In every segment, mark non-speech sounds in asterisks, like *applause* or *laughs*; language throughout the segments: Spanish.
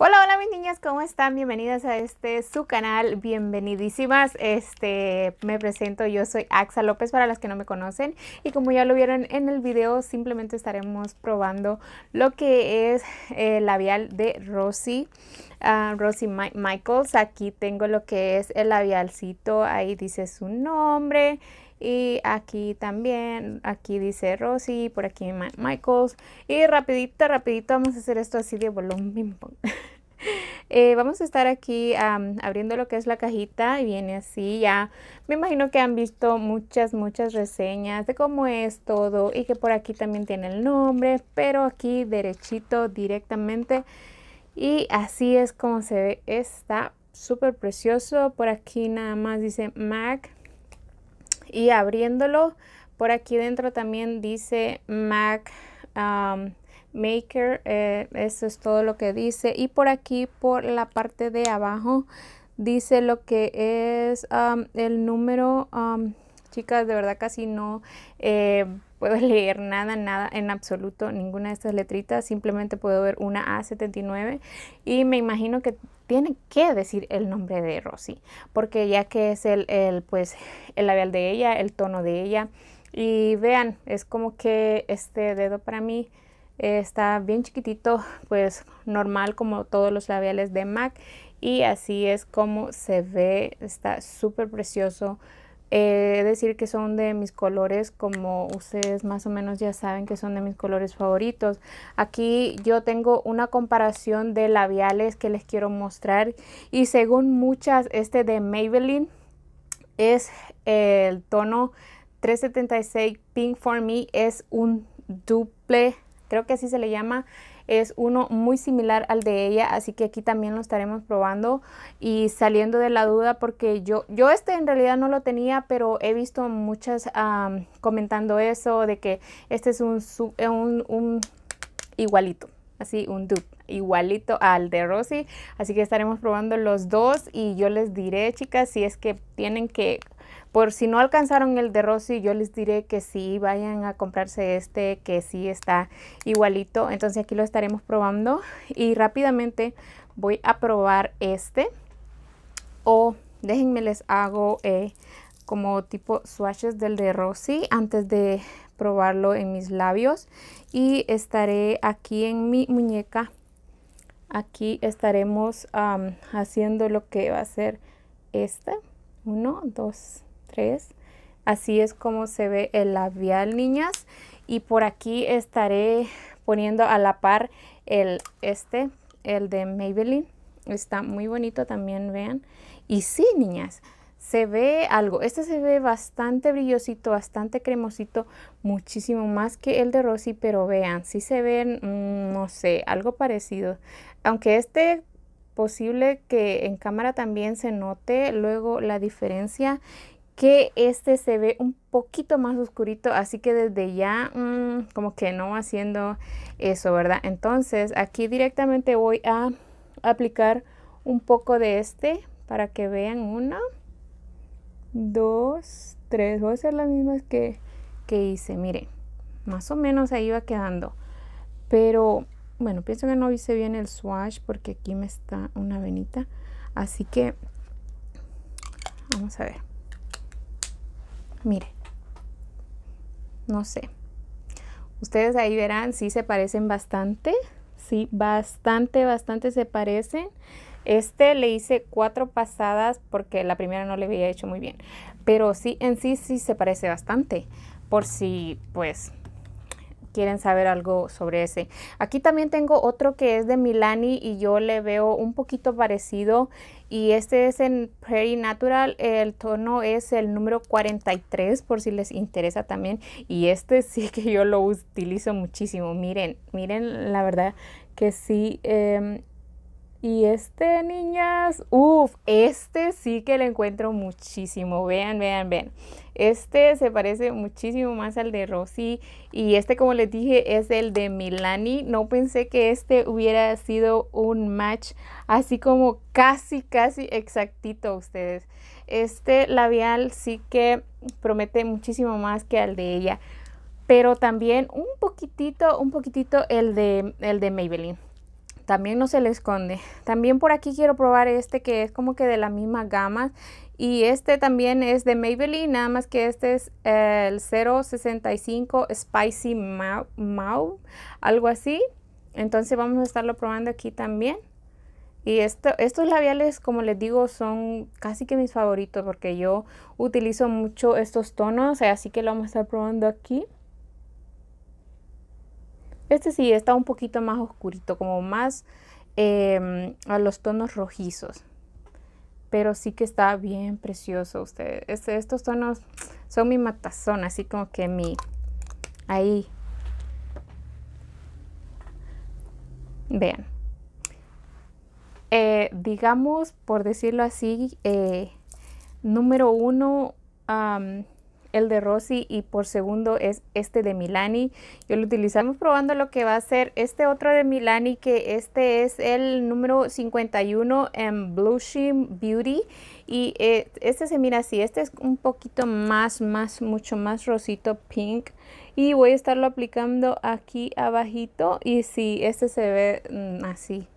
Hola, hola mis niñas, ¿cómo están? Bienvenidas a este su canal, bienvenidísimas. Este, me presento, yo soy Axa López para las que no me conocen y como ya lo vieron en el video, simplemente estaremos probando lo que es eh, el labial de Rosy. Ah, Rosy Michaels, aquí tengo lo que es el labialcito, ahí dice su nombre y aquí también, aquí dice Rosy, por aquí Michaels. Y rapidito, rapidito vamos a hacer esto así de volumen *laughs* eh, vamos a estar aquí abriendo lo que es la cajita y viene así ya. Me imagino que han visto muchas, muchas reseñas de cómo es todo y que por aquí también tiene el nombre, pero aquí derechito directamente. Y así es como se ve. Está súper precioso. Por aquí nada más dice Mac y abriéndolo, por aquí dentro también dice Mac um, Maker, eh, eso es todo lo que dice. Y por aquí, por la parte de abajo, dice lo que es um, el número. Um, chicas, de verdad casi no eh, puedo *laughs* leer nada, nada en absoluto, ninguna de estas letritas. Simplemente puedo ver una A79 y me imagino que tiene que decir el nombre de Rosy, porque ya que es el, el, pues, el labial de ella, el tono de ella. Y vean, es como que este dedo para mí está bien chiquitito, pues normal como todos los labiales de MAC. Y así es como se ve, está súper precioso. Eh, decir que son de mis colores, como ustedes más o menos ya saben que son de mis colores favoritos. Aquí yo tengo una comparación de labiales que les quiero mostrar y según muchas, este de Maybelline es el tono 376 Pink For Me, es un duple, creo que así se le llama, es uno muy similar al de ella, así que aquí también lo estaremos probando y saliendo de la duda porque yo, yo este en realidad no lo tenía, pero he visto muchas comentando eso de que este es un, eh, igualito así un dupe igualito al de Rosy. Así que estaremos probando los dos y yo les diré, chicas, si es que tienen que por si no alcanzaron el de Rosy, yo les diré que sí, vayan a comprarse este, que sí está igualito. Entonces aquí lo estaremos probando y rápidamente voy a probar este. O déjenme les hago eh, como tipo swatches del de Rosy antes de probarlo en mis labios. Y estaré aquí en mi muñeca. Aquí estaremos haciendo lo que va a ser esta uno, dos, tres. Así es como se ve el labial, niñas. Y por aquí estaré poniendo a la par el este, el de Maybelline. Está muy bonito también, vean. Y sí, niñas, se ve algo. Este se ve bastante brillosito, bastante cremosito, muchísimo más que el de Rosy, pero vean, sí se ven, mm, no sé, algo parecido. Aunque este posible que en cámara también se note luego la diferencia que este se ve un poquito más oscurito, así que desde ya mm, como que no haciendo eso, ¿verdad? Entonces aquí directamente voy a aplicar un poco de este para que vean una, dos, tres, voy a hacer las mismas que, que hice, miren, más o menos ahí va quedando, pero bueno, pienso que no hice bien el swatch porque aquí me está una venita. Así que vamos a ver. Mire, no sé. Ustedes ahí verán, sí se parecen bastante. Sí, bastante, bastante se parecen. Este le hice cuatro pasadas porque la primera no le había hecho muy bien. Pero sí, en sí, sí se parece bastante. Por si, pues, quieren saber algo sobre ese. Aquí también tengo otro que es de Milani y yo le veo un poquito parecido y este es en Pretty Natural, el tono es el número 43 por si les interesa también y este *laughs* sí que yo lo utilizo muchísimo, miren, miren la verdad que sí, em, y este, niñas, uff, este sí que le encuentro muchísimo. Vean, vean, vean. Este se parece muchísimo más al de Rosy. Y este, como les dije, es el de Milani. No pensé que este hubiera sido un match así como casi, casi exactito ustedes. Este labial sí que promete muchísimo más que al de ella. Pero también un poquitito, un poquitito el de, el de Maybelline también no se le esconde. También por aquí quiero probar este que es como que de la misma gama. Y este también es de Maybelline, nada más que este es eh, el 065 Spicy Mau, algo así. Entonces vamos a estarlo probando aquí también. Y estos labiales, como les digo, son casi que mis favoritos porque yo utilizo mucho estos tonos, así que lo vamos a estar probando aquí. Este sí está un poquito más oscurito, como más em, a los tonos rojizos. Pero sí que está bien precioso ustedes. Este, estos tonos son mi matazón, así como que mi... Ahí. Vean. Eh, digamos, por decirlo así, eh, número uno el de Rosy y por segundo es este de Milani. Yo lo utilizamos probando lo que va a ser este otro de Milani que este es el número 51 en Blushing Beauty y eh, este se mira así, este es un poquito más, más, mucho más rosito pink y voy a estarlo aplicando aquí abajito y si este se ve mm, así.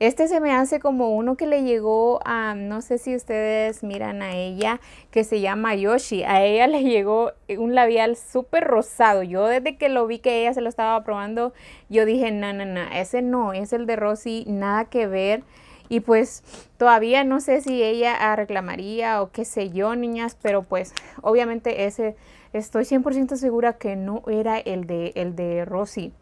Este se me hace como uno que le llegó a, no sé si ustedes miran a ella, que se llama Yoshi. A ella le llegó un labial súper rosado. Yo desde que lo vi que ella se lo estaba probando, yo dije, no, no, no, ese no, es el de Rosy, nada que ver. Y pues todavía no sé si ella reclamaría o qué sé yo, niñas, pero pues obviamente ese estoy 100% segura que no era el de, el de Rosy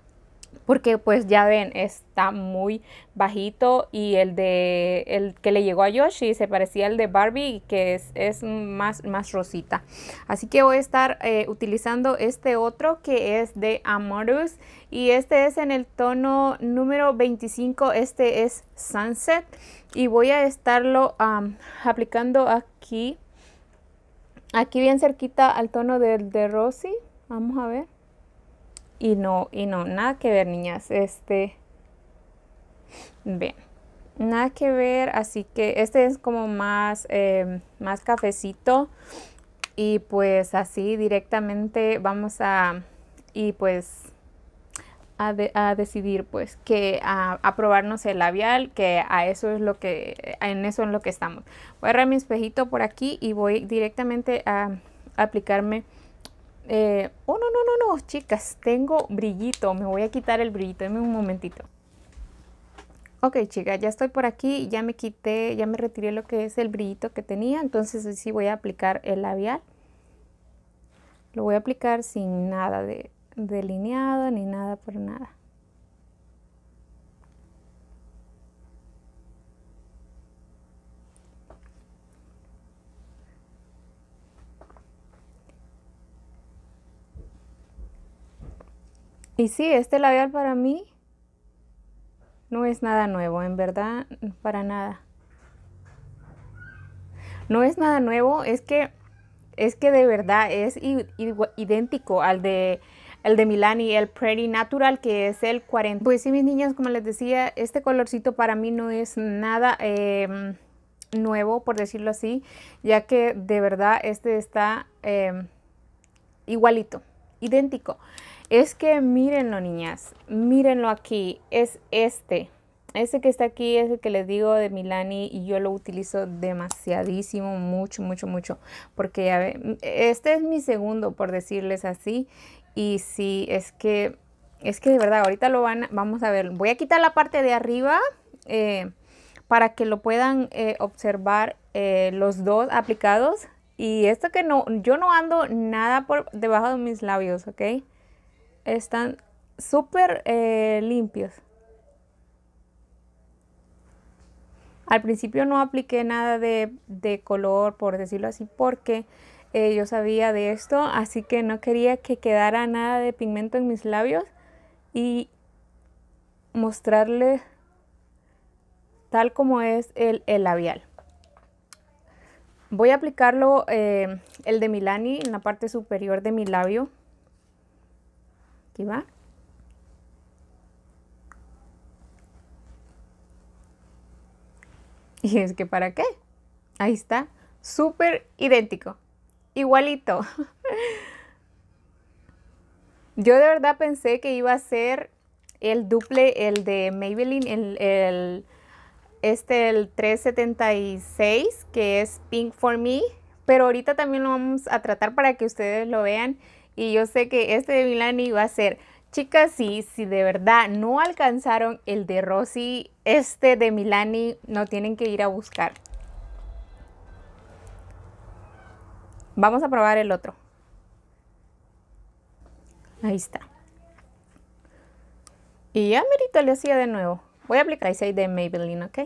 porque pues ya ven, está muy bajito y el de el que le llegó a Yoshi se parecía al de Barbie que es, más, más rosita. Así que voy a estar eh, utilizando este otro que es de Amorous y este es en el tono número 25, este es Sunset y voy a estarlo aplicando aquí, aquí bien cerquita al tono del de Rosy, vamos a ver y no, y no, nada que ver, niñas. Este, bien, nada que ver, así que este es como más, em, más cafecito. Y pues así directamente vamos a, y pues a, decidir pues que a, probarnos el labial que a eso es lo que en eso es lo que estamos voy a agarrar mi espejito por aquí y voy directamente a aplicarme eh, oh, no, no, no, no, chicas, tengo brillito. Me voy a quitar el brillito. denme un momentito. Ok, chicas, ya estoy por aquí. Ya me quité, ya me retiré lo que es el brillito que tenía. Entonces sí voy a aplicar el labial. Lo voy a aplicar sin nada de delineado ni nada por nada. Y sí, este labial para mí no es nada nuevo, en verdad, para nada. No es nada nuevo, es que es que de verdad es idéntico al de el de Milani, el Pretty Natural, que es el 40. Pues sí, mis niñas, como les decía, este colorcito para mí no es nada em, nuevo, por decirlo así, ya que de verdad este está em, igualito, idéntico es que mírenlo niñas, mírenlo aquí, es este. Ese que está aquí es el que les digo de Milani y yo lo utilizo demasiadísimo, mucho, mucho, mucho. Porque ya este es mi segundo, por decirles así. Y sí, es que, es que de verdad, ahorita lo van, vamos a ver. Voy a quitar la parte de arriba eh, para que lo puedan eh, observar eh, los dos aplicados. Y esto que no, yo no ando nada por debajo de mis labios, ¿ok? están súper eh, limpios. Al principio no apliqué nada de, color, por decirlo así, porque eh, yo sabía de esto, así que no quería que quedara nada de pigmento en mis labios y mostrarles tal como es el, labial. Voy a aplicarlo eh, el de Milani en la parte superior de mi labio *laughs* Y es que para qué. Ahí está. Súper idéntico. Igualito. *laughs* Yo de verdad pensé que iba a ser el duple, el de Maybelline, el, el, este, el 376, que es Pink for Me. Pero ahorita también lo vamos a tratar para que ustedes lo vean. Y yo sé que este de Milani va a ser, chicas, sí, si de verdad no alcanzaron el de Rosy, este de Milani no tienen que ir a buscar. Vamos a probar el otro. Ahí está. Y ya merito le hacía de nuevo. Voy a aplicar ese de Maybelline, ¿ok?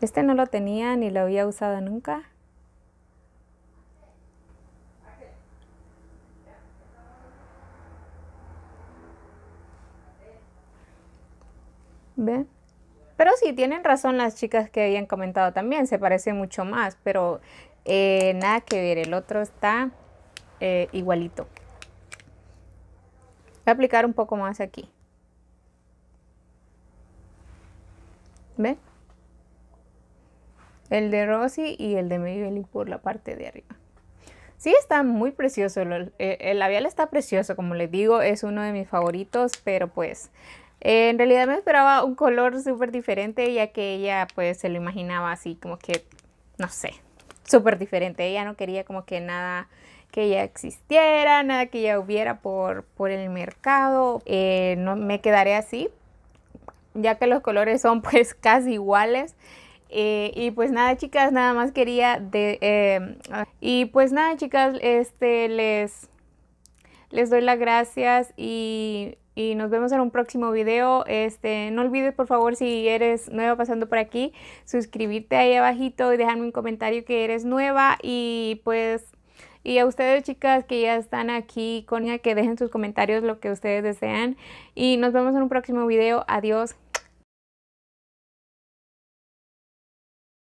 Este no lo tenía ni lo había usado nunca. ¿Ven? Pero sí, tienen razón las chicas que habían comentado también, se parece mucho más, pero eh, nada que ver, el otro está eh, igualito. Voy a aplicar un poco más aquí. ¿Ven? el de Rosy y el de Maybelline por la parte de arriba. Sí, está muy precioso. Eh, el, labial está precioso, como les digo, es uno de mis favoritos, pero pues eh, en realidad me esperaba un color súper diferente, ya que ella pues se lo imaginaba así como que, no sé, súper diferente. Ella no quería como que nada que ya existiera, nada que ya hubiera por, por el mercado. Eh, no me quedaré así, ya que los colores son *laughs* pues casi iguales. Eh, y pues nada, chicas, nada más quería de, em, y pues nada, chicas, este les les doy las gracias y, nos vemos en un próximo video. Este, no olvides por favor si eres nueva pasando por aquí, suscribirte ahí abajito y dejarme un comentario que eres nueva y pues y a ustedes chicas que ya están aquí, con que dejen sus comentarios lo que ustedes desean y nos vemos en un próximo video. Adiós.